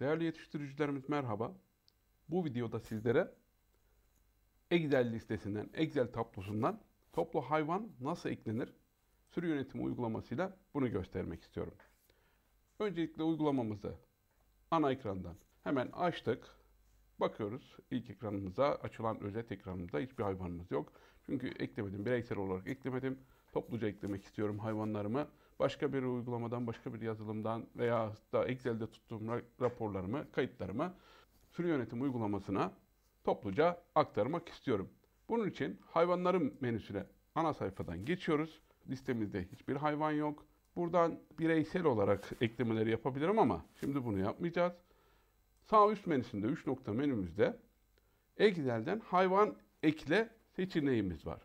Değerli yetiştiricilerimiz merhaba. Bu videoda sizlere Excel listesinden, Excel tablosundan toplu hayvan nasıl eklenir? Sürü yönetimi uygulamasıyla bunu göstermek istiyorum. Öncelikle uygulamamızı ana ekrandan hemen açtık. Bakıyoruz ilk ekranımıza, açılan özet ekranımızda hiçbir hayvanımız yok. Çünkü eklemedim. Bireysel olarak eklemedim. Topluca eklemek istiyorum hayvanlarımı. Başka bir uygulamadan, başka bir yazılımdan veya da Excel'de tuttuğum raporlarımı, kayıtlarımı sürü yönetim uygulamasına topluca aktarmak istiyorum. Bunun için hayvanlarım menüsüne ana sayfadan geçiyoruz. Listemizde hiçbir hayvan yok. Buradan bireysel olarak eklemeleri yapabilirim ama şimdi bunu yapmayacağız. Sağ üst menüsünde 3 nokta menümüzde Excel'den hayvan ekle seçeneğimiz var.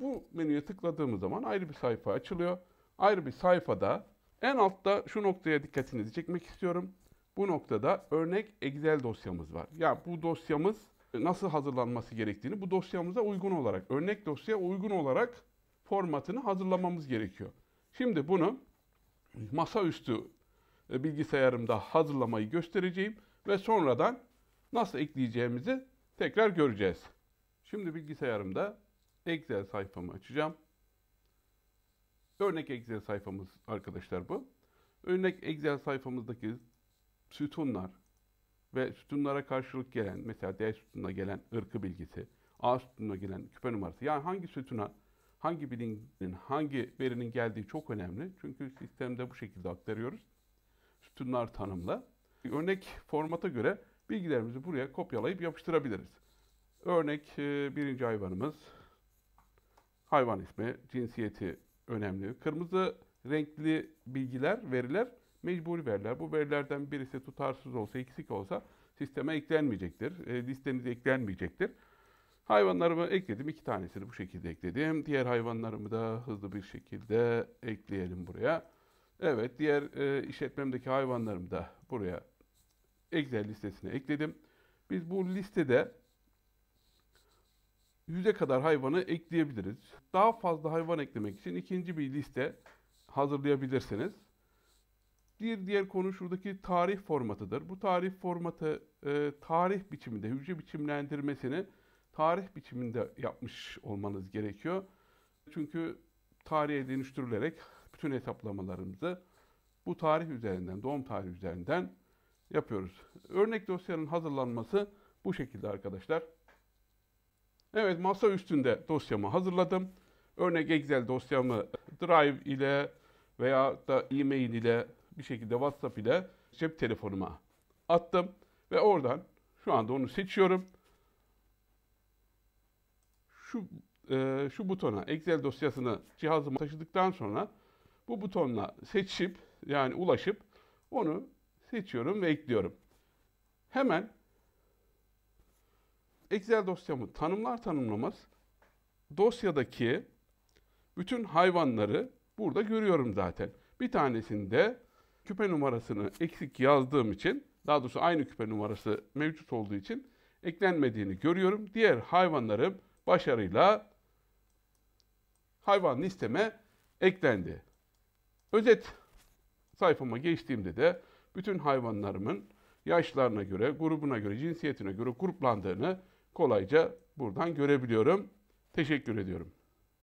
Bu menüye tıkladığımız zaman ayrı bir sayfa açılıyor. Ayrı bir sayfada en altta şu noktaya dikkatinizi çekmek istiyorum. Bu noktada örnek Excel dosyamız var. Ya yani bu dosyamız nasıl hazırlanması gerektiğini bu dosyamıza uygun olarak, örnek dosyaya uygun olarak formatını hazırlamamız gerekiyor. Şimdi bunu masaüstü e, bilgisayarımda hazırlamayı göstereceğim ve sonradan nasıl ekleyeceğimizi tekrar göreceğiz. Şimdi bilgisayarımda Excel sayfamı açacağım. Örnek Excel sayfamız arkadaşlar bu. Örnek Excel sayfamızdaki sütunlar ve sütunlara karşılık gelen mesela D sütununa gelen ırkı bilgisi, A sütununa gelen küpe numarası yani hangi sütuna hangi bilginin hangi verinin geldiği çok önemli. Çünkü sistemde bu şekilde aktarıyoruz. Sütunlar tanımla. Örnek formata göre bilgilerimizi buraya kopyalayıp yapıştırabiliriz. Örnek e, birinci hayvanımız. Hayvan ismi, cinsiyeti önemli. Kırmızı renkli bilgiler, veriler mecburi veriler. Bu verilerden birisi tutarsız olsa, eksik olsa sisteme eklenmeyecektir. E, listenize eklenmeyecektir. Hayvanlarımı ekledim. iki tanesini bu şekilde ekledim. Diğer hayvanlarımı da hızlı bir şekilde ekleyelim buraya. Evet, diğer e, işletmemdeki hayvanlarımı da buraya Excel listesine ekledim. Biz bu listede yüze kadar hayvanı ekleyebiliriz. Daha fazla hayvan eklemek için ikinci bir liste hazırlayabilirsiniz. Bir diğer konu şuradaki tarih formatıdır. Bu tarih formatı e, tarih biçiminde, hücre biçimlendirmesini tarih biçiminde yapmış olmanız gerekiyor. Çünkü tarihe dönüştürülerek bütün hesaplamalarımızı bu tarih üzerinden, doğum tarihi üzerinden yapıyoruz. Örnek dosyanın hazırlanması bu şekilde arkadaşlar. Evet masa üstünde dosyamı hazırladım. Örnek Excel dosyamı Drive ile veya da e-mail ile bir şekilde WhatsApp ile cep telefonuma attım. Ve oradan şu anda onu seçiyorum. Şu, e, şu butona Excel dosyasını cihazıma taşıdıktan sonra bu butonla seçip yani ulaşıp onu seçiyorum ve ekliyorum. Hemen Excel dosyamı tanımlar tanımlamaz dosyadaki bütün hayvanları burada görüyorum zaten. Bir tanesinde küpe numarasını eksik yazdığım için, daha doğrusu aynı küpe numarası mevcut olduğu için eklenmediğini görüyorum. Diğer hayvanlarım başarıyla hayvan listeme eklendi. Özet sayfama geçtiğimde de bütün hayvanlarımın yaşlarına göre, grubuna göre, cinsiyetine göre gruplandığını kolayca buradan görebiliyorum. Teşekkür ediyorum.